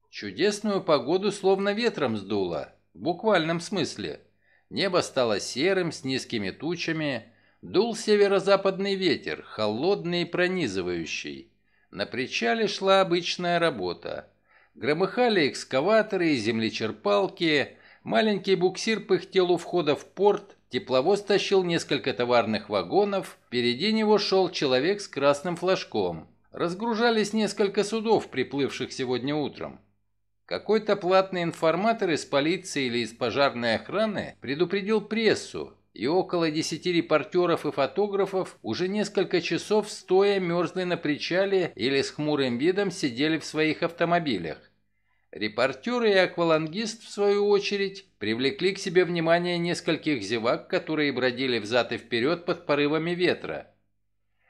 Чудесную погоду словно ветром сдуло, в буквальном смысле. Небо стало серым с низкими тучами, дул северо-западный ветер, холодный и пронизывающий. На причале шла обычная работа. Громыхали экскаваторы, и землечерпалки. Маленький буксир пыхтел у входа в порт. Тепловоз тащил несколько товарных вагонов. Впереди него шел человек с красным флажком. Разгружались несколько судов, приплывших сегодня утром. Какой-то платный информатор из полиции или из пожарной охраны предупредил прессу, и около десяти репортеров и фотографов уже несколько часов стоя мерзли на причале или с хмурым видом сидели в своих автомобилях. Репортеры и аквалангист, в свою очередь, привлекли к себе внимание нескольких зевак, которые бродили взад и вперед под порывами ветра.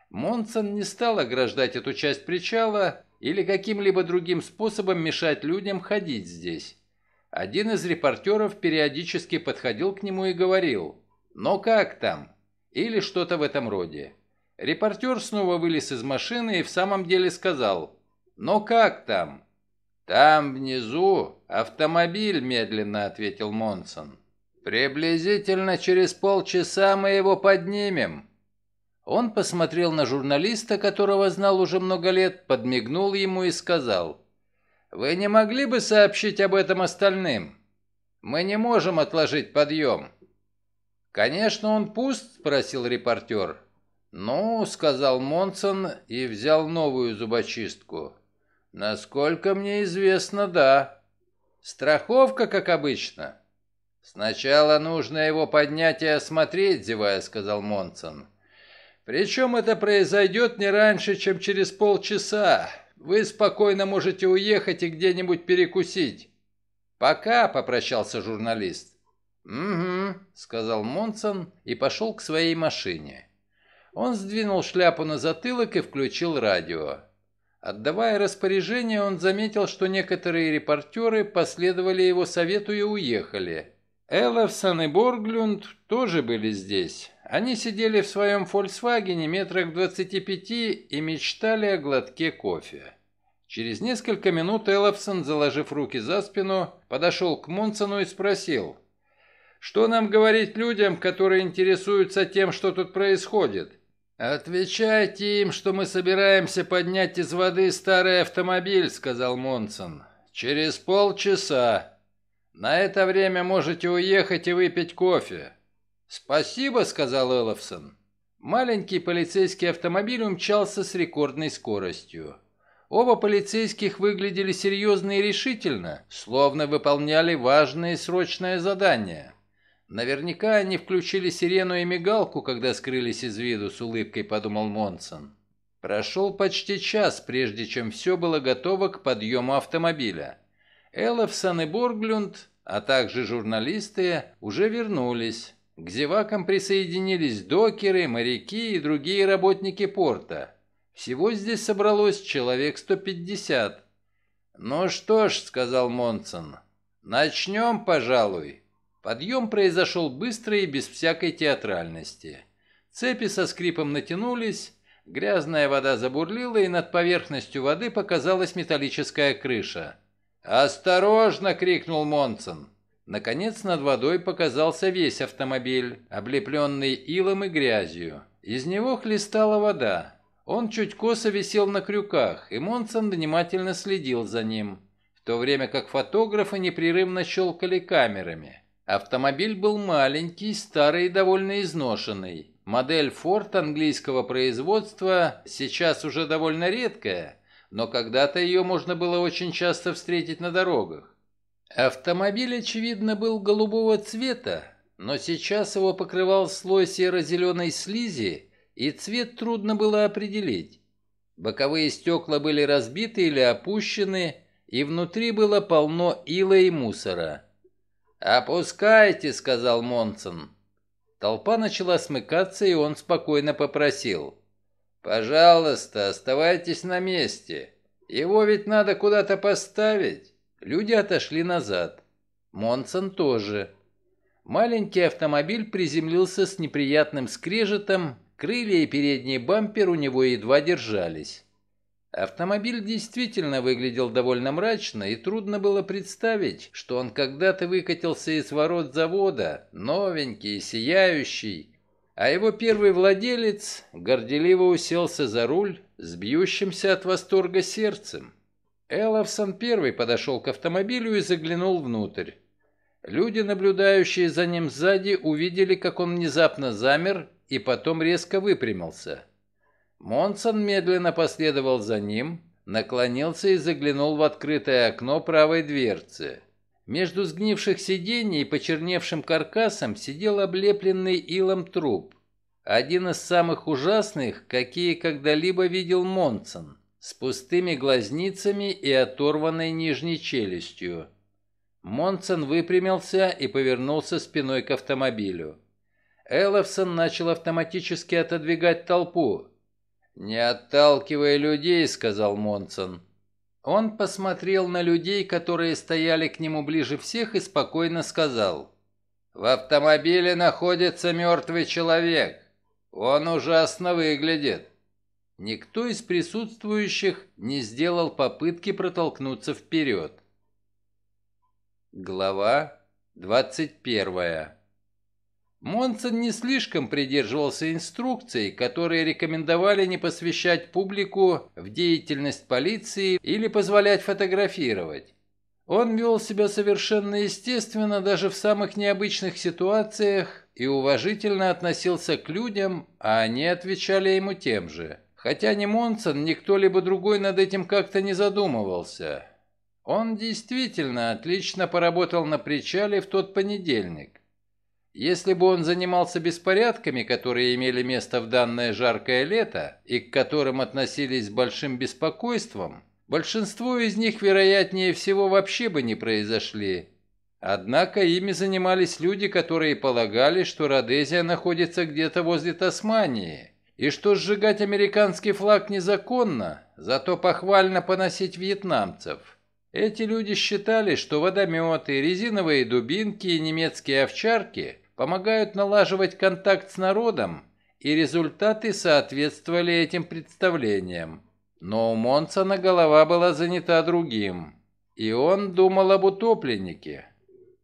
Монсон не стал ограждать эту часть причала или каким-либо другим способом мешать людям ходить здесь. Один из репортеров периодически подходил к нему и говорил – но как там? Или что-то в этом роде. Репортер снова вылез из машины и в самом деле сказал «Но как там?» «Там внизу автомобиль», — медленно ответил Монсон. «Приблизительно через полчаса мы его поднимем». Он посмотрел на журналиста, которого знал уже много лет, подмигнул ему и сказал «Вы не могли бы сообщить об этом остальным? Мы не можем отложить подъем». «Конечно, он пуст?» – спросил репортер. «Ну», – сказал Монсон и взял новую зубочистку. «Насколько мне известно, да. Страховка, как обычно». «Сначала нужно его поднять и осмотреть», – зевая сказал Монсон. «Причем это произойдет не раньше, чем через полчаса. Вы спокойно можете уехать и где-нибудь перекусить». «Пока», – попрощался журналист. «Угу», — сказал Монсон и пошел к своей машине. Он сдвинул шляпу на затылок и включил радио. Отдавая распоряжение, он заметил, что некоторые репортеры последовали его совету и уехали. Эллерсон и Борглюнд тоже были здесь. Они сидели в своем «Фольксвагене» метрах 25 и мечтали о глотке кофе. Через несколько минут Эллерсон, заложив руки за спину, подошел к Монсону и спросил – что нам говорить людям, которые интересуются тем, что тут происходит? Отвечайте им, что мы собираемся поднять из воды старый автомобиль, сказал Монсон. Через полчаса. На это время можете уехать и выпить кофе. «Спасибо», — сказал Элловсон. Маленький полицейский автомобиль умчался с рекордной скоростью. Оба полицейских выглядели серьезно и решительно, словно выполняли важное и срочное задание. Наверняка они включили сирену и мигалку, когда скрылись из виду, с улыбкой подумал Монсон. Прошел почти час, прежде чем все было готово к подъему автомобиля. Элловсон и Борглюнд, а также журналисты, уже вернулись. К зевакам присоединились докеры, моряки и другие работники порта. Всего здесь собралось человек 150. «Ну что ж», — сказал Монсон, — «начнем, пожалуй». Подъем произошел быстро и без всякой театральности. Цепи со скрипом натянулись, грязная вода забурлила, и над поверхностью воды показалась металлическая крыша. «Осторожно!» — крикнул Монсон. Наконец над водой показался весь автомобиль, облепленный илом и грязью. Из него хлестала вода. Он чуть косо висел на крюках, и Монсон внимательно следил за ним, в то время как фотографы непрерывно щелкали камерами. Автомобиль был маленький, старый и довольно изношенный. Модель Ford английского производства сейчас уже довольно редкая, но когда-то ее можно было очень часто встретить на дорогах. Автомобиль, очевидно, был голубого цвета, но сейчас его покрывал слой серо-зеленой слизи, и цвет трудно было определить. Боковые стекла были разбиты или опущены, и внутри было полно ила и мусора. «Опускайте», — сказал Монсон. Толпа начала смыкаться, и он спокойно попросил. «Пожалуйста, оставайтесь на месте. Его ведь надо куда-то поставить». Люди отошли назад. Монсон тоже. Маленький автомобиль приземлился с неприятным скрежетом, крылья и передний бампер у него едва держались. Автомобиль действительно выглядел довольно мрачно, и трудно было представить, что он когда-то выкатился из ворот завода, новенький, и сияющий, а его первый владелец горделиво уселся за руль с бьющимся от восторга сердцем. Элловсон первый подошел к автомобилю и заглянул внутрь. Люди, наблюдающие за ним сзади, увидели, как он внезапно замер и потом резко выпрямился. Монсон медленно последовал за ним, наклонился и заглянул в открытое окно правой дверцы. Между сгнивших сидений и почерневшим каркасом сидел облепленный илом труп. Один из самых ужасных, какие когда-либо видел Монсон, с пустыми глазницами и оторванной нижней челюстью. Монсон выпрямился и повернулся спиной к автомобилю. Элловсон начал автоматически отодвигать толпу. «Не отталкивай людей», — сказал Монсон. Он посмотрел на людей, которые стояли к нему ближе всех, и спокойно сказал. «В автомобиле находится мертвый человек. Он ужасно выглядит». Никто из присутствующих не сделал попытки протолкнуться вперед. Глава двадцать первая. Монсон не слишком придерживался инструкций, которые рекомендовали не посвящать публику в деятельность полиции или позволять фотографировать. Он вел себя совершенно естественно даже в самых необычных ситуациях и уважительно относился к людям, а они отвечали ему тем же. Хотя ни Монсон, ни кто-либо другой над этим как-то не задумывался. Он действительно отлично поработал на причале в тот понедельник. Если бы он занимался беспорядками, которые имели место в данное жаркое лето и к которым относились с большим беспокойством, большинство из них, вероятнее всего, вообще бы не произошли. Однако ими занимались люди, которые полагали, что Родезия находится где-то возле Тасмании, и что сжигать американский флаг незаконно, зато похвально поносить вьетнамцев. Эти люди считали, что водометы, резиновые дубинки и немецкие овчарки помогают налаживать контакт с народом, и результаты соответствовали этим представлениям. Но у Монсона голова была занята другим, и он думал об утопленнике.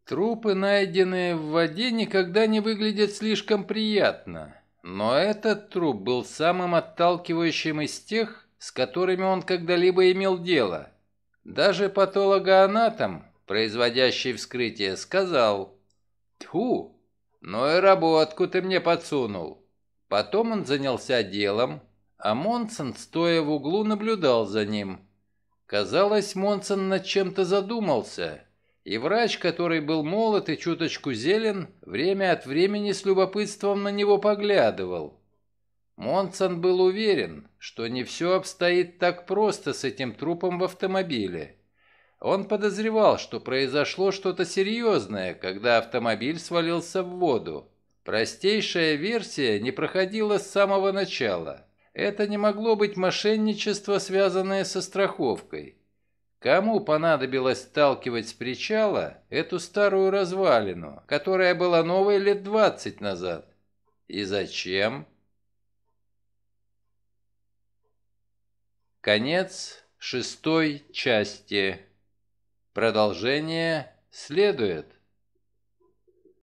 Трупы, найденные в воде, никогда не выглядят слишком приятно, но этот труп был самым отталкивающим из тех, с которыми он когда-либо имел дело. Даже патологоанатом, производящий вскрытие, сказал «Тьфу, «Ну и работку ты мне подсунул». Потом он занялся делом, а Монсон, стоя в углу, наблюдал за ним. Казалось, Монсон над чем-то задумался, и врач, который был молод и чуточку зелен, время от времени с любопытством на него поглядывал. Монсон был уверен, что не все обстоит так просто с этим трупом в автомобиле. Он подозревал, что произошло что-то серьезное, когда автомобиль свалился в воду. Простейшая версия не проходила с самого начала. Это не могло быть мошенничество, связанное со страховкой. Кому понадобилось сталкивать с причала эту старую развалину, которая была новой лет 20 назад? И зачем? Конец шестой части. Продолжение следует.